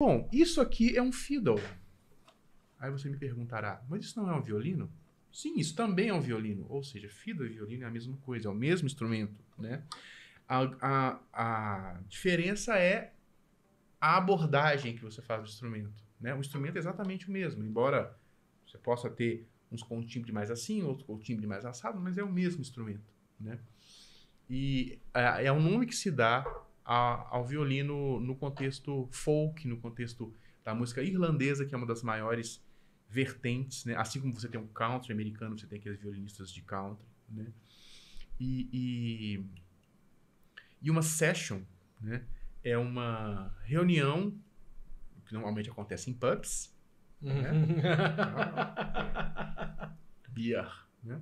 Bom, isso aqui é um fiddle. Aí você me perguntará, mas isso não é um violino? Sim, isso também é um violino. Ou seja, fiddle e violino é a mesma coisa, é o mesmo instrumento, né? A, a, a diferença é a abordagem que você faz do instrumento, né? O instrumento é exatamente o mesmo, embora você possa ter uns com um timbre mais assim, outros com um timbre mais assado, mas é o mesmo instrumento, né? E é, é o nome que se dá a, ao violino no contexto folk, no contexto da música irlandesa, que é uma das maiores vertentes, né? Assim como você tem um country americano, você tem aqueles violinistas de country, né? E, e, e uma session, né? É uma reunião que normalmente acontece em pubs, né? Uhum. Beer, né?